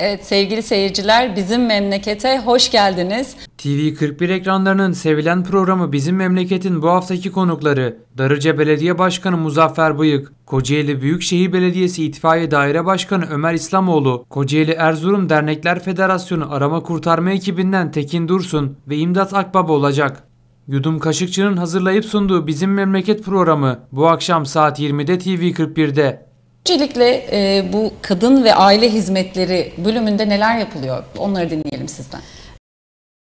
Evet sevgili seyirciler bizim memlekete hoş geldiniz. TV41 ekranlarının sevilen programı Bizim Memleket'in bu haftaki konukları Darıca Belediye Başkanı Muzaffer Bıyık, Kocaeli Büyükşehir Belediyesi İtfaiye Daire Başkanı Ömer İslamoğlu, Kocaeli Erzurum Dernekler Federasyonu Arama Kurtarma ekibinden Tekin Dursun ve İmdat Akbaba olacak. Yudum Kaşıkçı'nın hazırlayıp sunduğu Bizim Memleket programı bu akşam saat 20'de TV41'de. Öncelikle e, bu kadın ve aile hizmetleri bölümünde neler yapılıyor? Onları dinleyelim sizden.